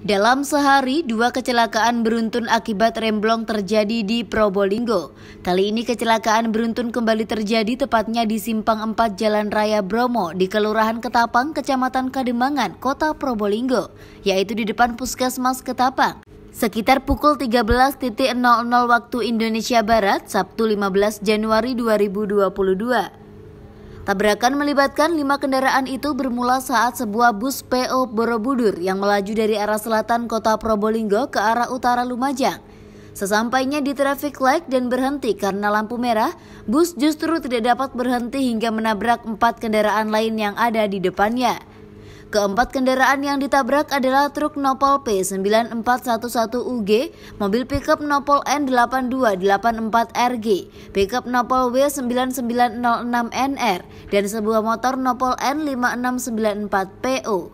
Dalam sehari, dua kecelakaan beruntun akibat remblong terjadi di Probolinggo. Kali ini kecelakaan beruntun kembali terjadi tepatnya di Simpang 4 Jalan Raya Bromo di Kelurahan Ketapang, Kecamatan Kademangan, Kota Probolinggo, yaitu di depan Puskesmas Ketapang. Sekitar pukul 13.00 waktu Indonesia Barat, Sabtu 15 Januari 2022. Tabrakan melibatkan lima kendaraan itu bermula saat sebuah bus PO Borobudur yang melaju dari arah selatan kota Probolinggo ke arah utara Lumajang. Sesampainya di traffic light dan berhenti karena lampu merah, bus justru tidak dapat berhenti hingga menabrak empat kendaraan lain yang ada di depannya. Keempat kendaraan yang ditabrak adalah truk Nopol P9411UG, mobil pickup Nopol N8284RG, pickup Nopol W9906NR, dan sebuah motor Nopol N5694PO.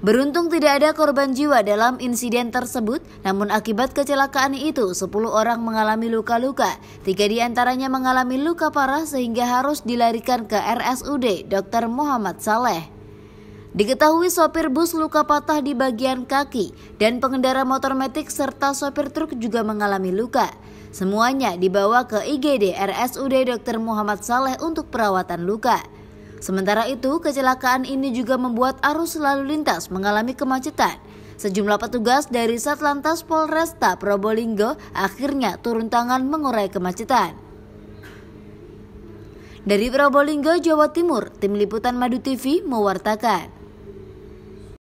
Beruntung tidak ada korban jiwa dalam insiden tersebut, namun akibat kecelakaan itu 10 orang mengalami luka-luka. Tiga diantaranya mengalami luka parah sehingga harus dilarikan ke RSUD Dr. Muhammad Saleh. Diketahui sopir bus luka patah di bagian kaki dan pengendara motor metik serta sopir truk juga mengalami luka. Semuanya dibawa ke IGD RSUD Dr. Muhammad Saleh untuk perawatan luka. Sementara itu, kecelakaan ini juga membuat arus lalu lintas mengalami kemacetan. Sejumlah petugas dari Satlantas Polresta Probolinggo akhirnya turun tangan mengurai kemacetan. Dari Probolinggo, Jawa Timur, Tim Liputan Madu TV mewartakan.